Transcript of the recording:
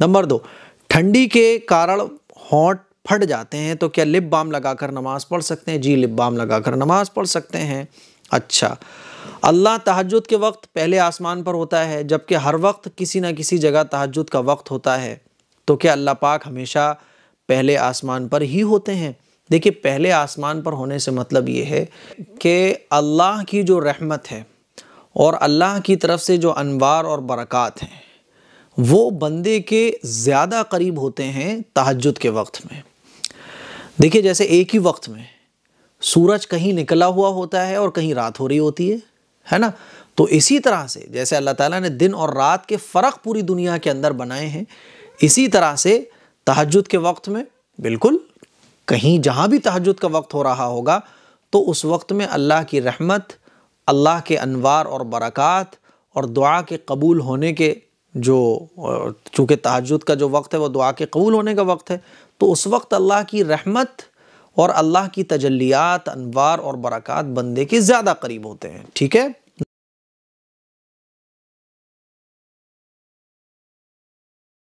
number दो ठंडी के कारण हॉट फट जाते हैं तो क्या लिप बाम लगाकर नमाज़ पढ़ सकते हैं जी लिप बाम लगाकर नमाज़ पढ़ सकते हैं अच्छा अल्लाह तहजद के वक्त पहले आसमान पर होता है जबकि हर वक्त किसी न किसी जगह तहजद का वक्त होता है तो क्या अल्लाह पाक हमेशा पहले आसमान पर ही होते हैं देखिए पहले आसमान पर होने से मतलब ये है कि अल्लाह की जो रहमत है और अल्लाह की तरफ से जो अनवार और बरक़ात हैं वो बंदे के ज़्यादा करीब होते हैं तहजद के वक्त में देखिए जैसे एक ही वक्त में सूरज कहीं निकला हुआ होता है और कहीं रात हो रही होती है है ना तो इसी तरह से जैसे अल्लाह ताला ने दिन और रात के फ़र्क पूरी दुनिया के अंदर बनाए हैं इसी तरह से तहजद के वक्त में बिल्कुल कहीं जहाँ भी तहजद का वक्त हो रहा होगा तो उस वक्त में अल्लाह की रहमत अल्लाह के अनवार और बरक़ात और दुआ के कबूल होने के जो चूँकि ताजुद का जो वक्त है वह दुआ के कबूल होने का वक्त है तो उस वक्त अल्लाह की रहमत और अल्लाह की तजलियात अनवार और बरक़ात बंदे के ज़्यादा करीब होते हैं ठीक है